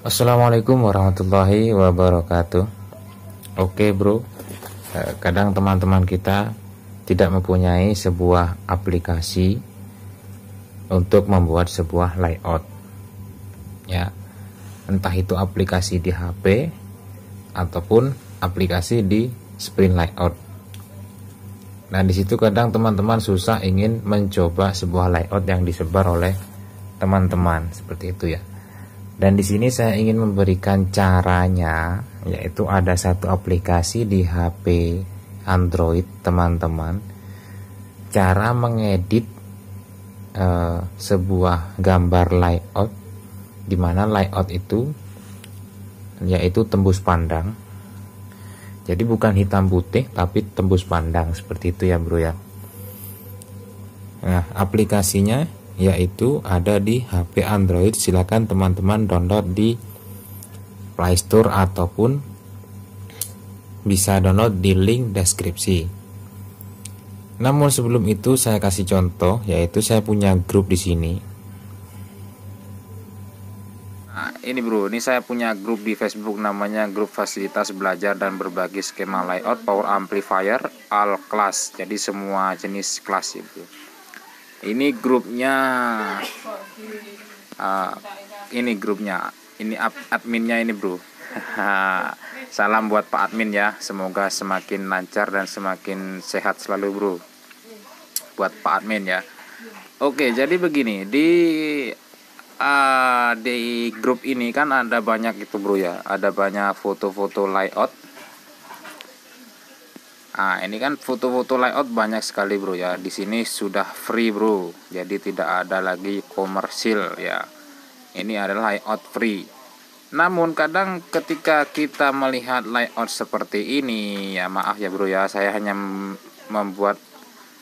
Assalamualaikum warahmatullahi wabarakatuh. Oke, Bro. Eh, kadang teman-teman kita tidak mempunyai sebuah aplikasi untuk membuat sebuah layout. Ya. Entah itu aplikasi di HP ataupun aplikasi di Sprint Layout. Nah, disitu kadang teman-teman susah ingin mencoba sebuah layout yang disebar oleh teman-teman seperti itu ya. Dan di sini saya ingin memberikan caranya, yaitu ada satu aplikasi di HP Android, teman-teman. Cara mengedit uh, sebuah gambar layout, di mana layout itu yaitu tembus pandang. Jadi bukan hitam putih, tapi tembus pandang seperti itu ya, Bro ya. Nah, aplikasinya yaitu ada di HP Android silahkan teman-teman download di Play Store ataupun bisa download di link deskripsi namun sebelum itu saya kasih contoh yaitu saya punya grup di sini nah, ini bro ini saya punya grup di Facebook namanya grup fasilitas belajar dan berbagi skema layout power amplifier all class jadi semua jenis kelas itu. Ya, ini grupnya uh, ini grupnya ini adminnya ini bro salam buat pak admin ya semoga semakin lancar dan semakin sehat selalu bro buat pak admin ya oke jadi begini di uh, di grup ini kan ada banyak itu bro ya ada banyak foto-foto layout Nah, ini kan foto-foto layout banyak sekali, Bro ya. Di sini sudah free, Bro. Jadi tidak ada lagi komersil ya. Ini adalah layout free. Namun kadang ketika kita melihat layout seperti ini, ya maaf ya, Bro ya, saya hanya membuat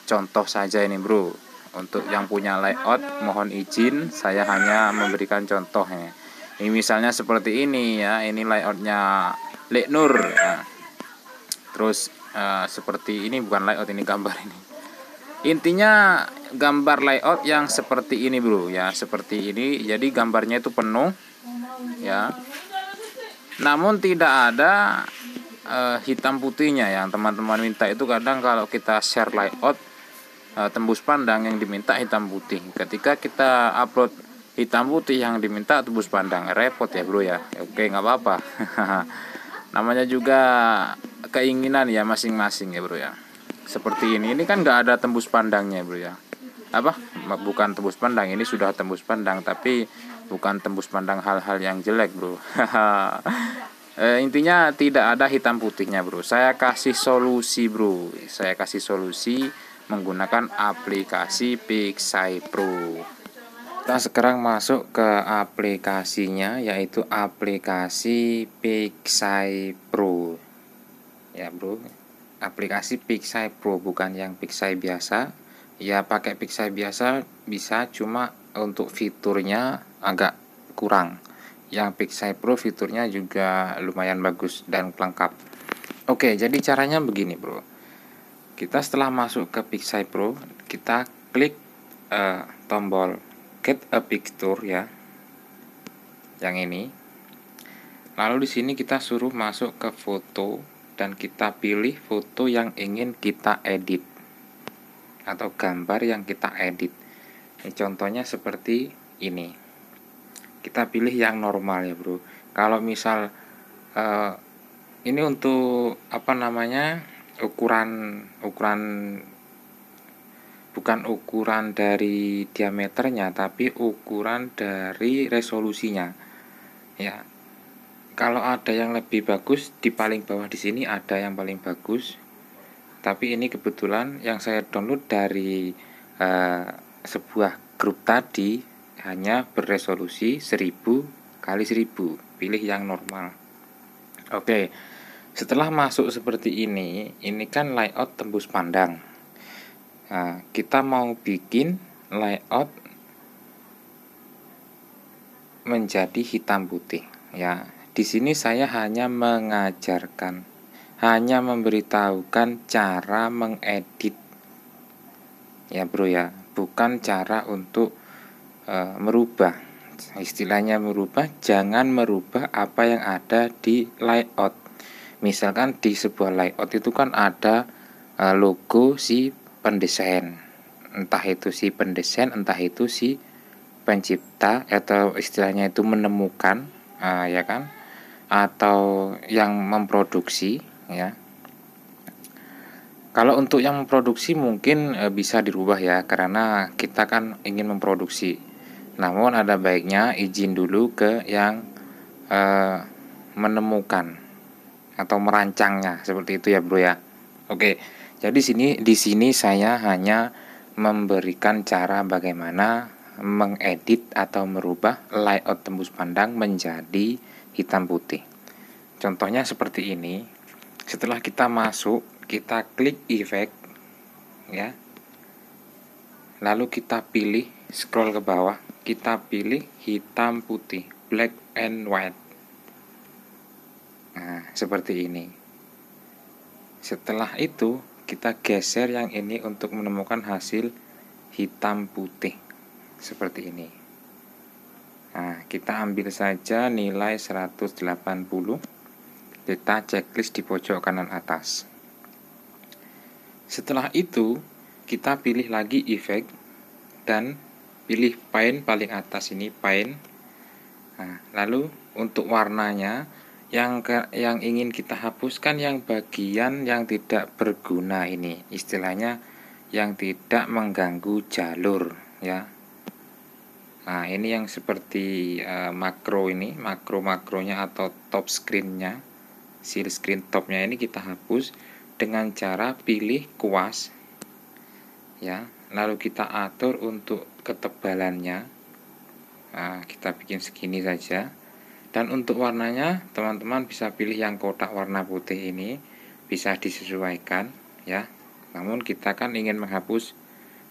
contoh saja ini, Bro. Untuk yang punya layout mohon izin, saya hanya memberikan contohnya. Ini misalnya seperti ini ya, ini layoutnya Leknur ya. Terus uh, seperti ini bukan layout ini gambar ini intinya gambar layout yang seperti ini bro ya seperti ini jadi gambarnya itu penuh ya namun tidak ada uh, hitam putihnya ya. yang teman-teman minta itu kadang kalau kita share layout uh, tembus pandang yang diminta hitam putih ketika kita upload hitam putih yang diminta tembus pandang repot ya bro ya oke nggak apa-apa namanya juga keinginan ya masing-masing ya bro ya seperti ini ini kan nggak ada tembus pandangnya bro ya apa bukan tembus pandang ini sudah tembus pandang tapi bukan tembus pandang hal-hal yang jelek bro e, intinya tidak ada hitam putihnya bro saya kasih solusi bro saya kasih solusi menggunakan aplikasi Pixai Pro kita sekarang masuk ke aplikasinya yaitu aplikasi Pixai Pro ya bro aplikasi Pixai Pro bukan yang Pixai biasa ya pakai Pixai biasa bisa cuma untuk fiturnya agak kurang yang Pixai Pro fiturnya juga lumayan bagus dan lengkap oke jadi caranya begini bro kita setelah masuk ke Pixai Pro kita klik uh, tombol get a picture ya yang ini lalu di sini kita suruh masuk ke foto dan kita pilih foto yang ingin kita edit atau gambar yang kita edit ini contohnya seperti ini kita pilih yang normal ya bro kalau misal eh, ini untuk apa namanya ukuran ukuran bukan ukuran dari diameternya tapi ukuran dari resolusinya ya kalau ada yang lebih bagus di paling bawah di sini ada yang paling bagus tapi ini kebetulan yang saya download dari uh, sebuah grup tadi hanya berresolusi 1000 kali 1000 pilih yang normal oke setelah masuk seperti ini ini kan layout tembus pandang Nah, kita mau bikin layout menjadi hitam putih ya. Di sini saya hanya mengajarkan, hanya memberitahukan cara mengedit. Ya, Bro ya, bukan cara untuk e, merubah. Istilahnya merubah, jangan merubah apa yang ada di layout. Misalkan di sebuah layout itu kan ada e, logo si pendesain entah itu si pendesain entah itu si pencipta atau istilahnya itu menemukan uh, ya kan atau yang memproduksi ya kalau untuk yang memproduksi mungkin uh, bisa dirubah ya karena kita kan ingin memproduksi namun ada baiknya izin dulu ke yang uh, menemukan atau merancangnya seperti itu ya bro ya oke jadi sini di sini saya hanya memberikan cara bagaimana mengedit atau merubah layout tembus pandang menjadi hitam putih. Contohnya seperti ini. Setelah kita masuk, kita klik effect ya. Lalu kita pilih scroll ke bawah, kita pilih hitam putih, black and white. Nah, seperti ini. Setelah itu, kita geser yang ini untuk menemukan hasil hitam putih seperti ini nah kita ambil saja nilai 180 kita checklist di pojok kanan atas setelah itu kita pilih lagi efek dan pilih paint paling atas ini paint nah, lalu untuk warnanya yang ke, yang ingin kita hapuskan yang bagian yang tidak berguna ini istilahnya yang tidak mengganggu jalur ya nah ini yang seperti uh, makro ini makro makronya atau top screennya seal screen topnya ini kita hapus dengan cara pilih kuas ya lalu kita atur untuk ketebalannya nah, kita bikin segini saja dan untuk warnanya teman-teman bisa pilih yang kotak warna putih ini bisa disesuaikan ya namun kita kan ingin menghapus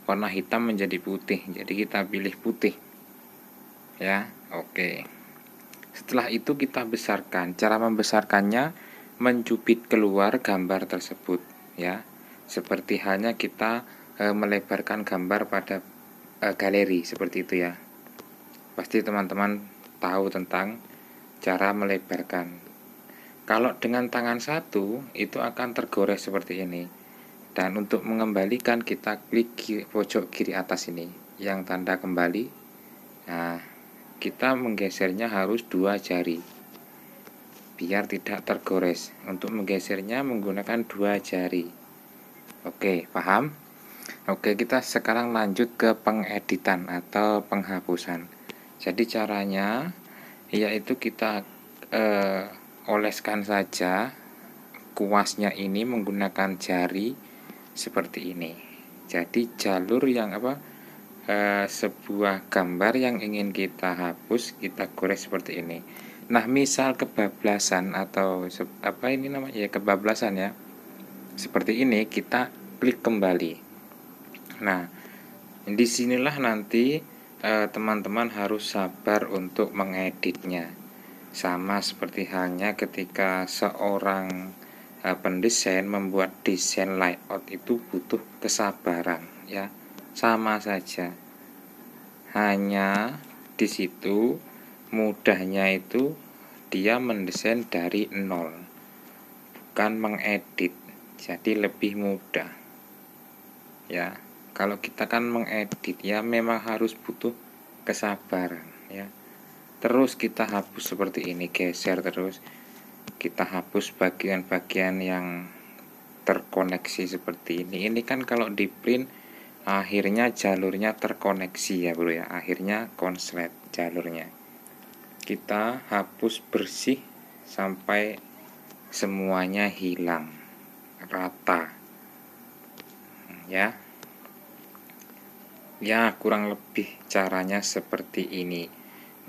warna hitam menjadi putih jadi kita pilih putih ya oke setelah itu kita besarkan cara membesarkannya mencubit keluar gambar tersebut ya seperti halnya kita e, melebarkan gambar pada e, galeri seperti itu ya pasti teman-teman tahu tentang cara melebarkan kalau dengan tangan satu itu akan tergores seperti ini dan untuk mengembalikan kita klik kiri, pojok kiri atas ini yang tanda kembali nah kita menggesernya harus dua jari biar tidak tergores untuk menggesernya menggunakan dua jari oke paham oke kita sekarang lanjut ke pengeditan atau penghapusan jadi caranya yaitu kita e, oleskan saja kuasnya ini menggunakan jari seperti ini jadi jalur yang apa e, sebuah gambar yang ingin kita hapus kita gores seperti ini nah misal kebablasan atau apa ini namanya ya kebablasan ya seperti ini kita klik kembali nah disinilah nanti Eh, teman-teman harus sabar untuk mengeditnya sama seperti hanya ketika seorang e, pendesain membuat desain layout itu butuh kesabaran ya sama saja hanya di situ mudahnya itu dia mendesain dari nol bukan mengedit jadi lebih mudah ya kalau kita kan mengedit ya memang harus butuh kesabaran ya terus kita hapus seperti ini geser terus kita hapus bagian-bagian yang terkoneksi seperti ini ini kan kalau di print akhirnya jalurnya terkoneksi ya bro ya akhirnya konslet jalurnya kita hapus bersih sampai semuanya hilang rata hmm, ya Ya, kurang lebih caranya seperti ini.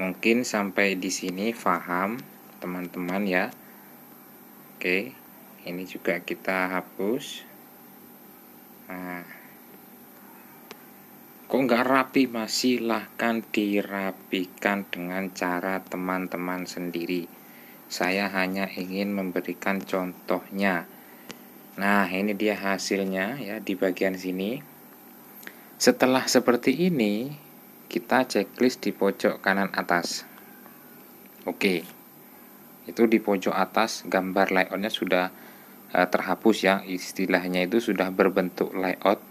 Mungkin sampai di sini paham teman-teman ya. Oke, ini juga kita hapus. Nah, kok nggak rapi? Mas, silahkan dirapikan dengan cara teman-teman sendiri. Saya hanya ingin memberikan contohnya. Nah, ini dia hasilnya ya di bagian sini. Setelah seperti ini, kita checklist di pojok kanan atas. Oke, itu di pojok atas gambar layoutnya sudah eh, terhapus ya, istilahnya itu sudah berbentuk layout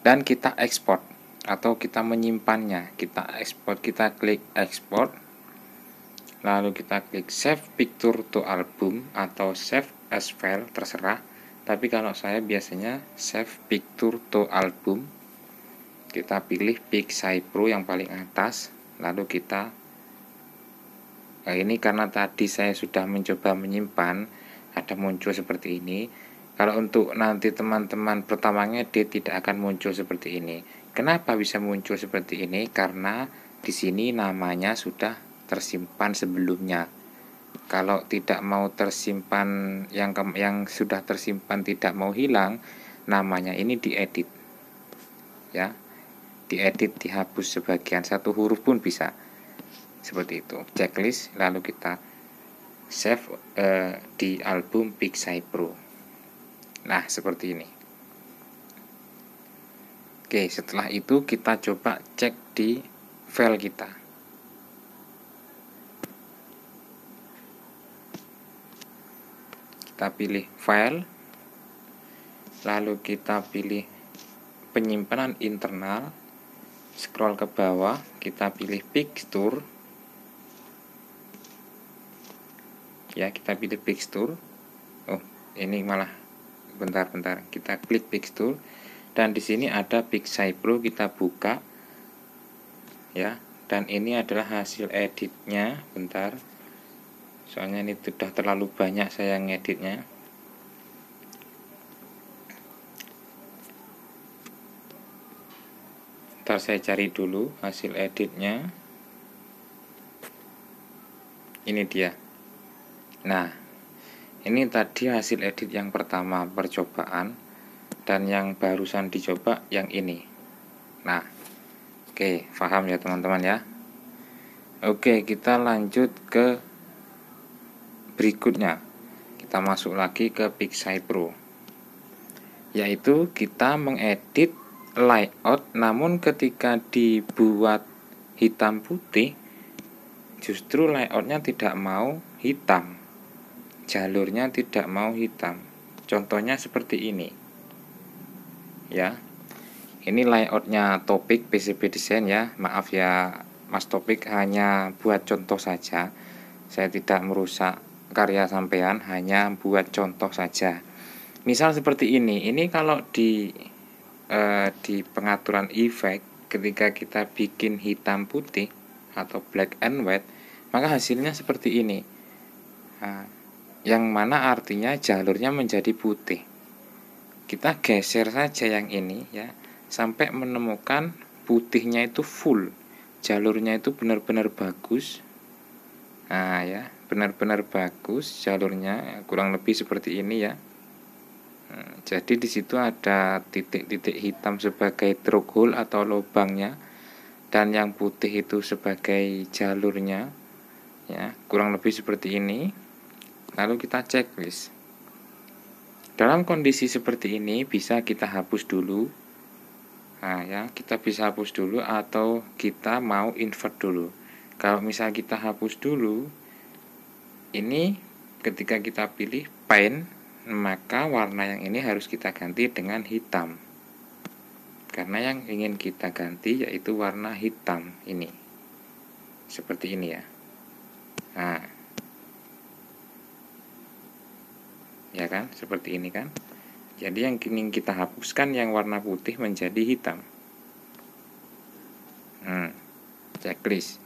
dan kita export atau kita menyimpannya. Kita export, kita klik export. lalu kita klik save picture to album atau save as file terserah. Tapi kalau saya biasanya save picture to album kita pilih Pixie Pro yang paling atas lalu kita nah ini karena tadi saya sudah mencoba menyimpan ada muncul seperti ini kalau untuk nanti teman-teman pertamanya dia tidak akan muncul seperti ini kenapa bisa muncul seperti ini karena di sini namanya sudah tersimpan sebelumnya kalau tidak mau tersimpan yang yang sudah tersimpan tidak mau hilang namanya ini diedit ya diedit, dihapus sebagian satu huruf pun bisa. Seperti itu. Checklist lalu kita save eh, di album Pixai Pro. Nah, seperti ini. Oke, setelah itu kita coba cek di file kita. Kita pilih file, lalu kita pilih penyimpanan internal, scroll ke bawah kita pilih fixture ya kita pilih fixture oh ini malah bentar-bentar kita klik fixture dan di sini ada Pixai Pro kita buka ya dan ini adalah hasil editnya bentar soalnya ini sudah terlalu banyak saya ngeditnya sebentar saya cari dulu hasil editnya ini dia nah ini tadi hasil edit yang pertama percobaan dan yang barusan dicoba yang ini nah oke paham ya teman-teman ya oke kita lanjut ke berikutnya kita masuk lagi ke Pixai Pro yaitu kita mengedit layout namun ketika dibuat hitam putih justru layoutnya tidak mau hitam jalurnya tidak mau hitam contohnya seperti ini ya ini layoutnya topik PCB desain ya maaf ya mas topik hanya buat contoh saja saya tidak merusak karya sampean hanya buat contoh saja misal seperti ini ini kalau di Eh, di pengaturan efek ketika kita bikin hitam putih atau black and white maka hasilnya seperti ini nah, yang mana artinya jalurnya menjadi putih kita geser saja yang ini ya sampai menemukan putihnya itu full jalurnya itu benar-benar bagus nah ya benar-benar bagus jalurnya kurang lebih seperti ini ya Nah, jadi di situ ada titik-titik hitam sebagai hole atau lubangnya dan yang putih itu sebagai jalurnya ya kurang lebih seperti ini lalu kita checklist dalam kondisi seperti ini bisa kita hapus dulu nah ya kita bisa hapus dulu atau kita mau invert dulu kalau misal kita hapus dulu ini ketika kita pilih paint maka warna yang ini harus kita ganti dengan hitam karena yang ingin kita ganti yaitu warna hitam ini seperti ini ya nah ya kan seperti ini kan jadi yang ingin kita hapuskan yang warna putih menjadi hitam. Hmm, checklist.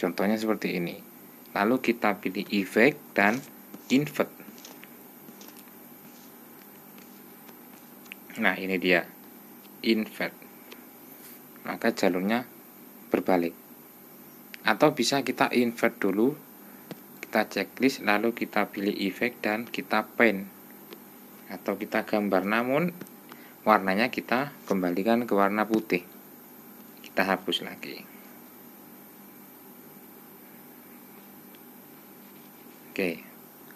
Contohnya seperti ini. Lalu kita pilih effect dan invert. Nah, ini dia invert. Maka jalurnya berbalik. Atau bisa kita invert dulu, kita checklist lalu kita pilih efek dan kita paint atau kita gambar namun warnanya kita kembalikan ke warna putih. Kita hapus lagi. Oke,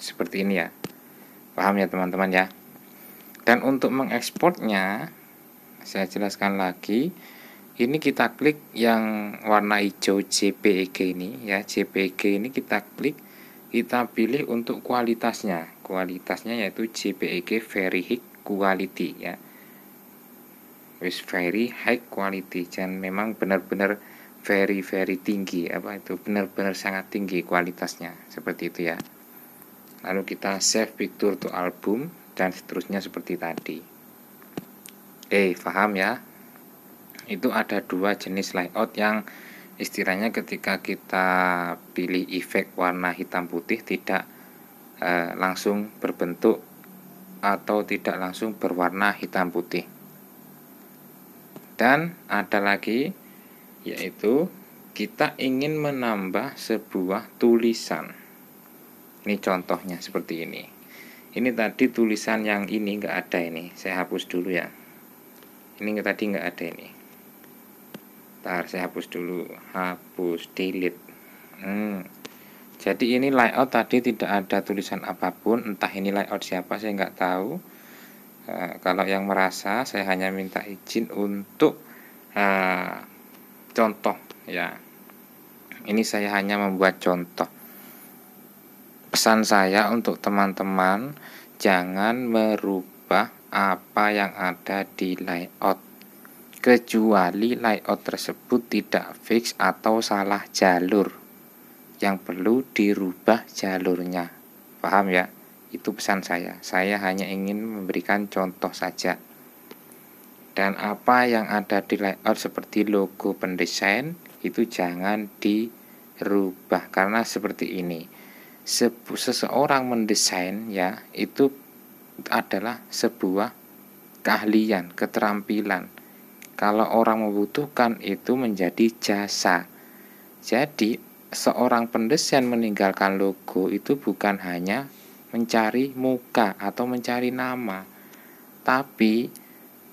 seperti ini ya. Paham ya teman-teman ya? dan untuk mengekspornya saya jelaskan lagi ini kita klik yang warna hijau JPEG ini ya JPEG ini kita klik kita pilih untuk kualitasnya kualitasnya yaitu JPEG very high quality ya with very high quality dan memang benar-benar very very tinggi apa itu benar-benar sangat tinggi kualitasnya seperti itu ya lalu kita save picture to album dan seterusnya seperti tadi. Eh, paham ya? Itu ada dua jenis layout yang istilahnya ketika kita pilih efek warna hitam putih tidak e, langsung berbentuk atau tidak langsung berwarna hitam putih. Dan ada lagi yaitu kita ingin menambah sebuah tulisan. Ini contohnya seperti ini ini tadi tulisan yang ini enggak ada ini saya hapus dulu ya ini tadi enggak ada ini Ntar saya hapus dulu hapus delete hmm. jadi ini layout tadi tidak ada tulisan apapun entah ini layout siapa saya enggak tahu Uh, kalau yang merasa saya hanya minta izin untuk uh, contoh ya ini saya hanya membuat contoh pesan saya untuk teman-teman jangan merubah apa yang ada di layout kecuali layout tersebut tidak fix atau salah jalur yang perlu dirubah jalurnya paham ya itu pesan saya saya hanya ingin memberikan contoh saja dan apa yang ada di layout seperti logo pendesain itu jangan dirubah karena seperti ini seseorang mendesain ya itu adalah sebuah keahlian, keterampilan. Kalau orang membutuhkan itu menjadi jasa. Jadi seorang pendesain meninggalkan logo itu bukan hanya mencari muka atau mencari nama, tapi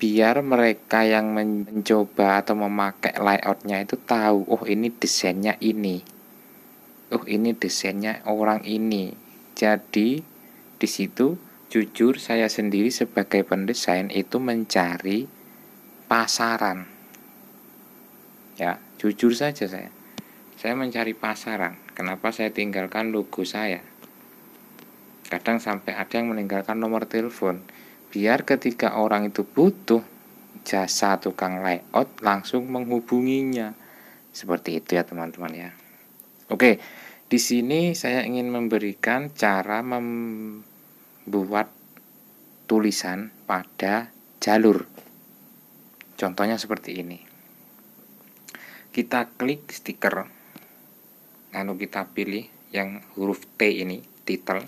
biar mereka yang mencoba atau memakai layoutnya itu tahu, oh ini desainnya ini oh ini desainnya orang ini jadi di situ jujur saya sendiri sebagai pendesain itu mencari pasaran ya jujur saja saya saya mencari pasaran kenapa saya tinggalkan logo saya kadang sampai ada yang meninggalkan nomor telepon biar ketika orang itu butuh jasa tukang layout langsung menghubunginya seperti itu ya teman-teman ya oke di sini saya ingin memberikan cara membuat tulisan pada jalur. Contohnya seperti ini. Kita klik stiker. Lalu kita pilih yang huruf T ini, title.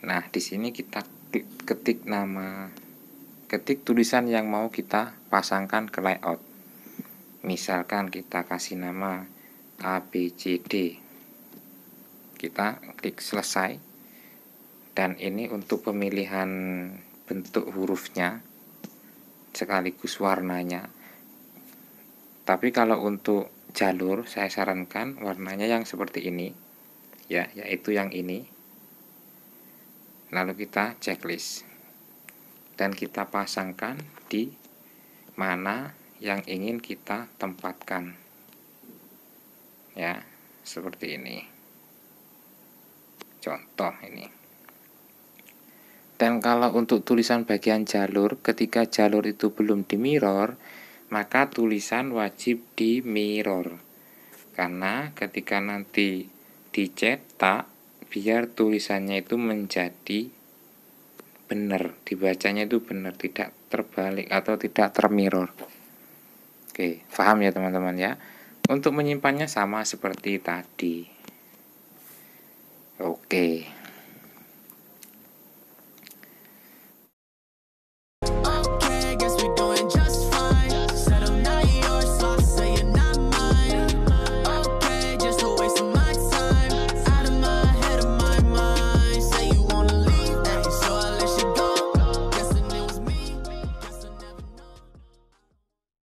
Nah, di sini kita ketik nama ketik tulisan yang mau kita pasangkan ke layout. Misalkan kita kasih nama ABCD kita klik selesai dan ini untuk pemilihan bentuk hurufnya sekaligus warnanya tapi kalau untuk jalur saya sarankan warnanya yang seperti ini ya yaitu yang ini lalu kita checklist dan kita pasangkan di mana yang ingin kita tempatkan ya seperti ini contoh ini dan kalau untuk tulisan bagian jalur ketika jalur itu belum di mirror maka tulisan wajib di mirror karena ketika nanti dicetak biar tulisannya itu menjadi benar dibacanya itu benar tidak terbalik atau tidak termirror oke paham ya teman-teman ya untuk menyimpannya sama seperti tadi Oke. Okay.